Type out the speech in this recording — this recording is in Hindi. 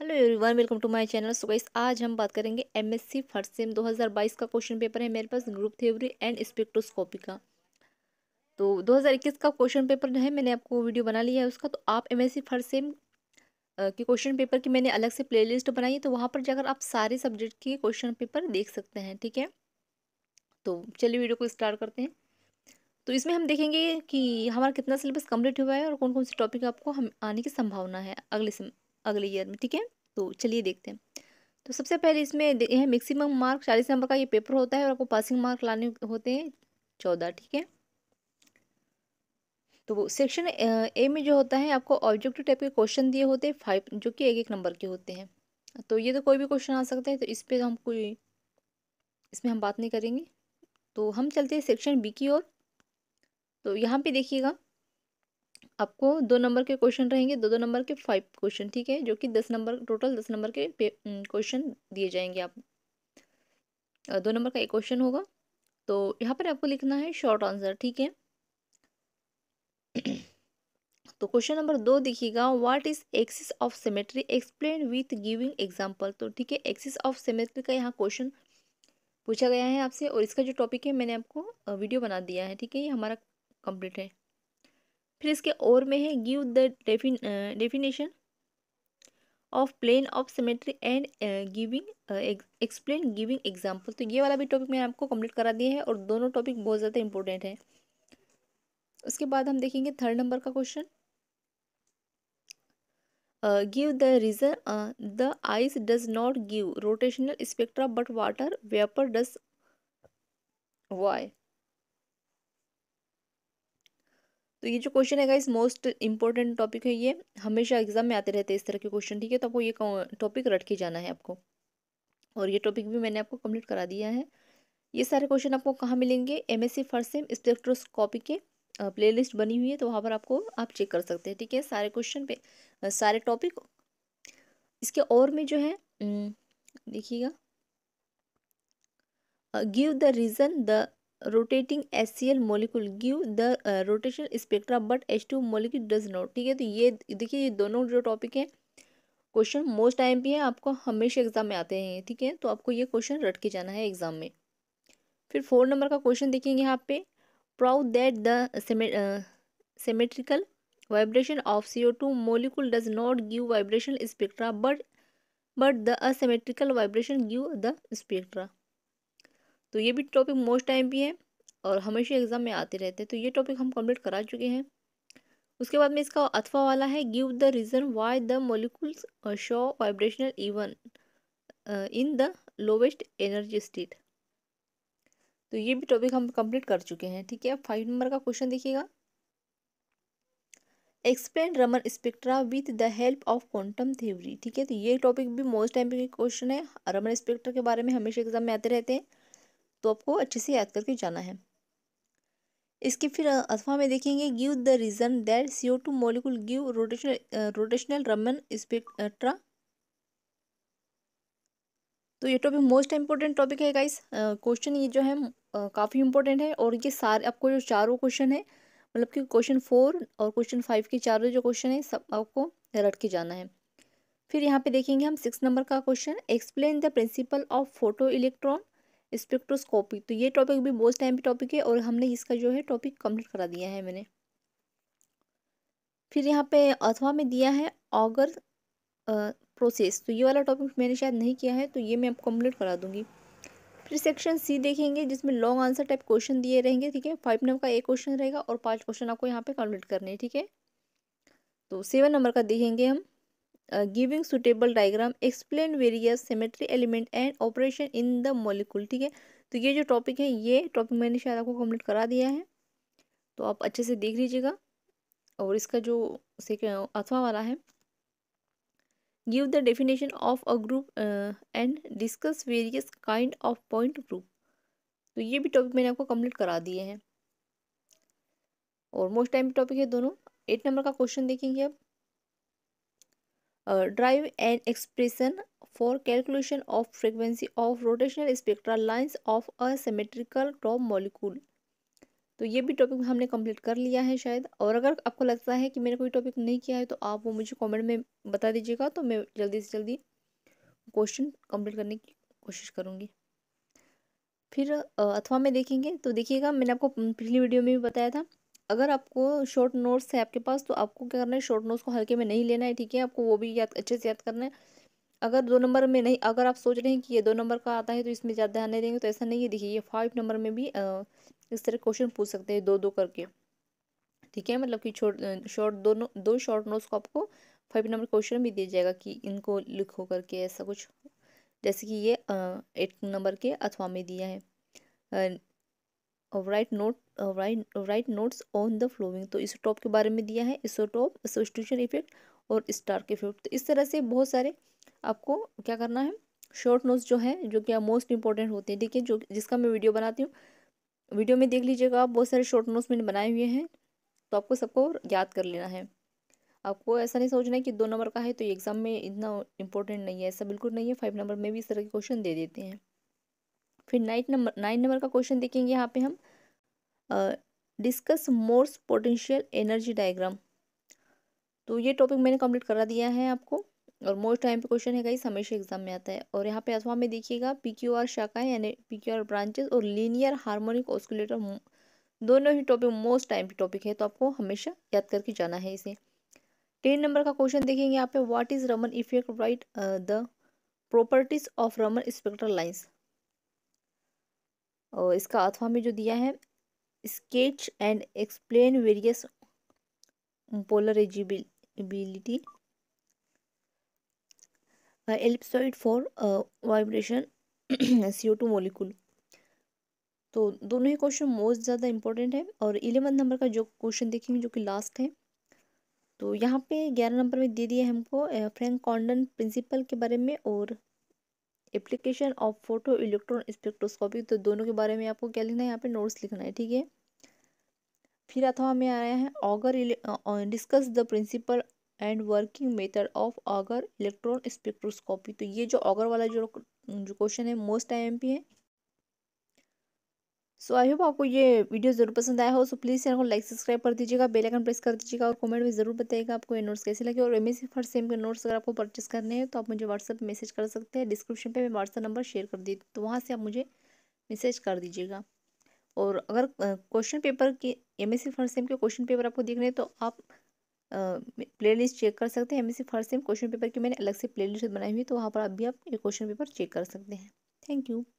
hello everyone welcome to my channel so guys आज हम बात करेंगे एमएससी फर्स्ट सेम 2022 का क्वेश्चन पेपर है मेरे पास ग्रुप थ्योरी एंड स्पेक्ट्रोस्कोपी का तो 2021 का क्वेश्चन पेपर जो है मैंने आपको वीडियो बना लिया है उसका तो आप एमएससी फर्स्ट सेम के क्वेश्चन पेपर की मैंने अलग से लिस्ट बनाई है तो वहाँ पर जाकर आप सारे सब्जेक्ट के क्वेश्चन पेपर देख सकते हैं ठीक है तो चलिए वीडियो को स्टार्ट करते हैं तो इसमें हम देखेंगे कि हमारा कितना सिलेबस कम्प्लीट हुआ है और कौन कौन से टॉपिक आपको हम आने की संभावना है अगले अगले ईयर में ठीक है तो चलिए देखते हैं तो सबसे पहले इसमें यह मैक्सिमम मार्क चालीस नंबर का ये पेपर होता है और आपको पासिंग मार्क लाने होते हैं चौदह ठीक है तो वो सेक्शन ए में जो होता है आपको ऑब्जेक्टिव टाइप के क्वेश्चन दिए होते हैं फाइव जो कि एक एक नंबर के होते हैं तो ये तो कोई भी क्वेश्चन आ सकता है तो इस पर हम कोई इसमें हम बात नहीं करेंगे तो हम चलते हैं सेक्शन बी की ओर तो यहाँ पे देखिएगा आपको दो नंबर के क्वेश्चन रहेंगे दो दो नंबर के फाइव क्वेश्चन ठीक है जो कि दस नंबर टोटल दस नंबर के क्वेश्चन दिए जाएंगे आप दो नंबर का एक क्वेश्चन होगा तो यहाँ पर आपको लिखना है शॉर्ट आंसर ठीक है तो क्वेश्चन नंबर दो देखिएगा what is axis of symmetry explain with giving example तो ठीक है एक्सिस ऑफ सिमेट्री का यहाँ क्वेश्चन पूछा गया है आपसे और इसका जो टॉपिक है मैंने आपको वीडियो बना दिया है ठीक है ये हमारा कंप्लीट है फिर इसके और में है give the definition of plane of symmetry and giving explain giving example तो ये वाला भी टॉपिक मैंने आपको कंप्लीट करा दिया है और दोनों टॉपिक बहुत ज़्यादा इंपॉर्टेंट है उसके बाद हम देखेंगे थर्ड नंबर का question give the reason the ice does not give rotational spectra but water vapour does why तो ये जो क्वेश्चन है गाइज मोस्ट इंपॉर्टेंट टॉपिक है ये हमेशा एग्जाम में आते रहते हैं इस तरह के क्वेश्चन ठीक है तो आपको ये टॉपिक रट के जाना है आपको और ये टॉपिक भी मैंने आपको कंप्लीट करा दिया है ये सारे क्वेश्चन आपको कहाँ मिलेंगे M S C first sem spectroscopy के प्लेलिस्ट बनी हुई है तो वहाँ पर आपको आप चेक कर सकते हैं ठीक है सारे क्वेश्चन पे सारे टॉपिक इसके और में जो है देखिएगा give the reason the C L molecule give the rotation spectra but but two molecule does not ठीक है तो ये देखिए ये दोनों जो टॉपिक है क्वेश्चन मोस्ट टाइम भी है आपको हमेशा एग्जाम में आते हैं ठीक है तो आपको ये क्वेश्चन रट के जाना है एग्जाम में फिर फोर नंबर का क्वेश्चन देखेंगे यहाँ पे prove that the symmetrical vibration of C O two molecule does not give vibration spectra but but the asymmetrical vibration give the spectra तो ये भी टॉपिक मोस्ट टाइम भी है और हमेशा एग्ज़ाम में आते रहते हैं तो ये टॉपिक हम कंप्लीट करा चुके हैं उसके बाद में इसका अथवा वाला है give the reason why the molecules show vibrational even in the lowest energy state तो ये भी टॉपिक हम कंप्लीट कर चुके हैं ठीक है अब फाइव नंबर का क्वेश्चन देखिएगा explain Raman spectra with the help of quantum theory ठीक है तो ये टॉपिक भी मोस्ट टाइम क्वेश्चन है रमन स्पेक्ट्रा के बारे में हमेशा एग्जाम में आते रहते हैं तो आपको अच्छे से याद करके जाना है इसके फिर अथवा में देखेंगे give the reason that C O two molecule give rotational rotational Raman spectra तो ये टॉपिक मोस्ट इम्पोर्टेंट टॉपिक है गाइस क्वेश्चन ये जो है काफ़ी इम्पोर्टेंट है और ये सारे आपको जो चारों क्वेश्चन है मतलब कि क्वेश्चन फोर और क्वेश्चन फाइव के चारों जो क्वेश्चन है सब आपको रट के जाना है फिर यहाँ पे देखेंगे हम सिक्स नंबर का question explain the principle of photo electron spectroscopy तो ये टॉपिक भी बहुत टाइम भी टॉपिक है और हमने इसका जो है टॉपिक कंप्लीट करा दिया है मैंने फिर यहाँ पे अथवा में दिया है ऑगर प्रोसेस तो ये वाला टॉपिक मैंने शायद नहीं किया है तो ये मैं आपको कम्प्लीट करा दूंगी फिर सेक्शन सी देखेंगे जिसमें लॉन्ग आंसर टाइप क्वेश्चन दिए रहेंगे ठीक है फाइव नंबर का एक क्वेश्चन रहेगा और पाँच क्वेश्चन आपको यहाँ पे कंप्लीट करने हैं ठीक है तो सेवन नंबर का देखेंगे हम giving suitable diagram explain various various element and operation in the molecule ठीक है तो ये जो टॉपिक है ये टॉपिक मैंने शायद आपको कम्प्लीट करा दिया है तो आप अच्छे से देख लीजिएगा और इसका जो uh, अथवा वाला है give the definition of a group and discuss various kind of point group तो ये भी टॉपिक मैंने आपको कम्प्लीट करा दिए हैं और मोस्ट टाइम टॉपिक है दोनों एट नंबर का क्वेश्चन देखेंगे आप derive an expression for calculation of frequency of rotational spectra lines of a symmetrical top molecule तो ये भी टॉपिक हमने कंप्लीट कर लिया है शायद और अगर आपको लगता है कि मैंने कोई टॉपिक नहीं किया है तो आप वो मुझे कमेंट में बता दीजिएगा तो मैं जल्दी से जल्दी क्वेश्चन कंप्लीट करने की कोशिश करूँगी फिर अथवा में देखेंगे तो देखिएगा मैंने आपको पिछली वीडियो में भी बताया था अगर आपको शॉर्ट नोट्स है आपके पास तो आपको क्या करना है शॉर्ट नोट्स को हल्के में नहीं लेना है ठीक है आपको वो भी याद अच्छे से याद करना है अगर दो नंबर में नहीं अगर आप सोच रहे हैं कि ये दो नंबर का आता है तो इसमें ज़्यादा ध्यान नहीं देंगे तो ऐसा नहीं है देखिए ये फाइव नंबर में भी इस तरह क्वेश्चन पूछ सकते हैं दो दो करके ठीक है मतलब कि छोट शॉर्ट दोनों दो शॉर्ट नोट्स को आपको फाइव नंबर क्वेश्चन भी दिया जाएगा कि इनको लिखो करके ऐसा कुछ जैसे कि ये एट नंबर के अथवा में दिया है write note write write notes on the following तो इसोटॉप के बारे में दिया है इसोटॉप सब्सटीट्यूशन इफेक्ट और स्टार्क इफेक्ट तो इस तरह से बहुत सारे आपको क्या करना है शॉर्ट नोट्स जो है जो कि मोस्ट इंपॉर्टेंट होते हैं देखिए जो जिसका मैं वीडियो बनाती हूँ वीडियो में देख लीजिएगा आप बहुत सारे शॉर्ट नोट्स मैंने बनाए हुए हैं तो आपको सबको याद कर लेना है आपको ऐसा नहीं सोचना है कि दो नंबर का है तो एग्ज़ाम में इतना इंपॉर्टेंट नहीं है ऐसा बिल्कुल नहीं है फाइव नंबर में भी इस तरह के क्वेश्चन दे देते हैं फिर नाइन नंबर नाइन नंबर का क्वेश्चन देखेंगे यहाँ पे हम discuss Morse potential energy diagram तो ये टॉपिक मैंने कंप्लीट करा दिया है आपको और मोस्ट टाइम पे क्वेश्चन है इस हमेशा एग्जाम में आता है और यहाँ पे अथवा में देखिएगा पी क्यू आर शाखाएं यानी पी क्यू आर ब्रांचेस और लीनियर हार्मोनिक ऑस्कुलेटर दोनों ही टॉपिक मोस्ट टाइम पे टॉपिक है तो आपको हमेशा याद करके जाना है इसे टेन नंबर का क्वेश्चन देखेंगे यहाँ पे what is Raman effect write the properties of Raman spectral lines और इसका अथवा में जो दिया है sketch and explain various polarizability ellipsoid for vibration C O two molecule तो दोनों ही क्वेश्चन मोस्ट ज़्यादा इंपॉर्टेंट है और इलेवन नंबर का जो क्वेश्चन देखेंगे जो कि लास्ट है तो यहाँ पे ग्यारह नंबर में दे दिया हमको फ्रैंक कॉन्डन प्रिंसिपल के बारे में और application of photo electron spectroscopy तो दोनों के बारे में आपको क्या लिखना है यहाँ पे नोट्स लिखना है ठीक है फिर अथवा में आया है Auger discuss the principle and working method of Auger electron spectroscopy तो ये जो ऑगर वाला जो जो क्वेश्चन है मोस्ट आई एम पी है सो आई होप आपको ये वीडियो ज़रूर पसंद आया हो सो प्लीज़ चैनल को लाइक सब्सक्राइब कर दीजिएगा बेल आइकन प्रेस कर दीजिएगा और कमेंट में ज़रूर बताइएगा आपको ये नोट्स कैसे लगे और एम एस फर्स्ट सेम के नोट्स अगर आपको परचेस करने हैं तो आप मुझे व्हाट्सअप मैसेज कर सकते हैं डिस्क्रिप्शन पर मैं व्हाट्सअप नंबर शेयर कर दी तो वहाँ से आप मुझे मैसेज कर दीजिएगा और अगर क्वेश्चन पेपर की एम एस फर्स्ट सेम के क्वेश्चन पेपर आपको देखने तो आप लिस्ट चेक कर सकते हैं M S first sem question paper की मैंने अलग से लिस्ट बनाई हुई तो वहाँ पर आप भी आप ये क्वेश्चन पेपर चेक कर सकते हैं थैंक यू